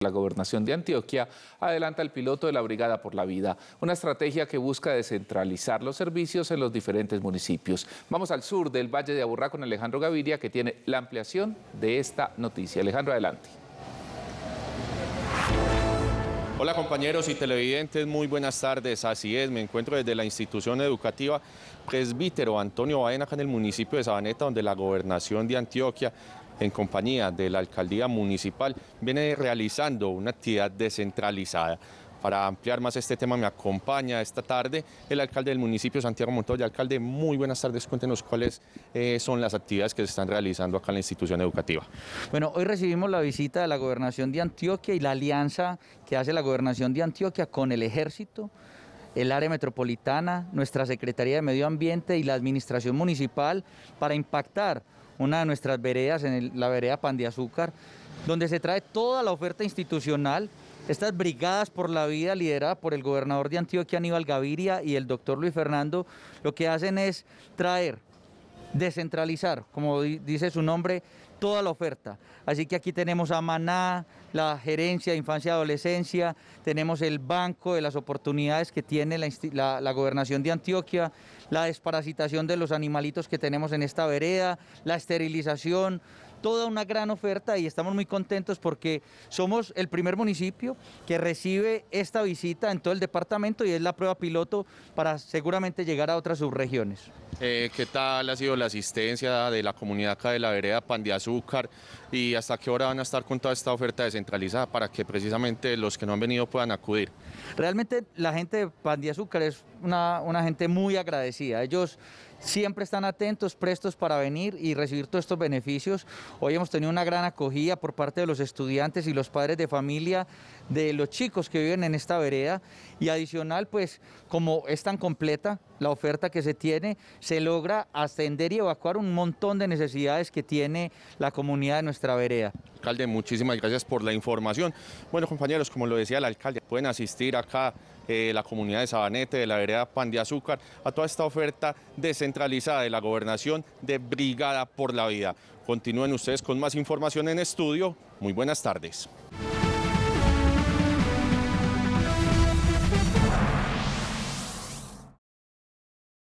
La gobernación de Antioquia adelanta el piloto de la Brigada por la Vida, una estrategia que busca descentralizar los servicios en los diferentes municipios. Vamos al sur del Valle de Aburrá con Alejandro Gaviria, que tiene la ampliación de esta noticia. Alejandro, adelante. Hola compañeros y televidentes, muy buenas tardes. Así es, me encuentro desde la institución educativa Presbítero Antonio Baena, acá en el municipio de Sabaneta, donde la gobernación de Antioquia en compañía de la alcaldía municipal, viene realizando una actividad descentralizada. Para ampliar más este tema me acompaña esta tarde el alcalde del municipio, Santiago Montoya. Alcalde, muy buenas tardes. Cuéntenos cuáles eh, son las actividades que se están realizando acá en la institución educativa. Bueno, hoy recibimos la visita de la Gobernación de Antioquia y la alianza que hace la Gobernación de Antioquia con el Ejército el área metropolitana, nuestra Secretaría de Medio Ambiente y la Administración Municipal para impactar una de nuestras veredas en la vereda Pan de Azúcar, donde se trae toda la oferta institucional estas brigadas por la vida lideradas por el gobernador de Antioquia, Aníbal Gaviria, y el doctor Luis Fernando, lo que hacen es traer, descentralizar, como dice su nombre, toda la oferta. Así que aquí tenemos a Maná, la gerencia de infancia y adolescencia, tenemos el banco de las oportunidades que tiene la, gobernación de Antioquia, la desparasitación de los animalitos que tenemos en esta vereda, la esterilización, toda una gran oferta y estamos muy contentos porque somos el primer municipio que recibe esta visita en todo el departamento y es la prueba piloto para seguramente llegar a otras subregiones. Eh, ¿Qué tal ha sido la asistencia de la comunidad acá de la vereda Pandiazúcar Azúcar y hasta qué hora van a estar con toda esta oferta descentralizada para que precisamente los que no han venido puedan acudir? Realmente la gente de Pan Azúcar es una, una gente muy agradecida. Ellos siempre están atentos, prestos para venir y recibir todos estos beneficios. Hoy hemos tenido una gran acogida por parte de los estudiantes y los padres de familia de los chicos que viven en esta vereda y adicional pues como es tan completa, la oferta que se tiene, se logra ascender y evacuar un montón de necesidades que tiene la comunidad de nuestra vereda. Alcalde, muchísimas gracias por la información. Bueno, compañeros, como lo decía el alcalde, pueden asistir acá eh, la comunidad de Sabanete, de la vereda Pan de Azúcar, a toda esta oferta descentralizada de la gobernación de Brigada por la Vida. Continúen ustedes con más información en estudio. Muy buenas tardes.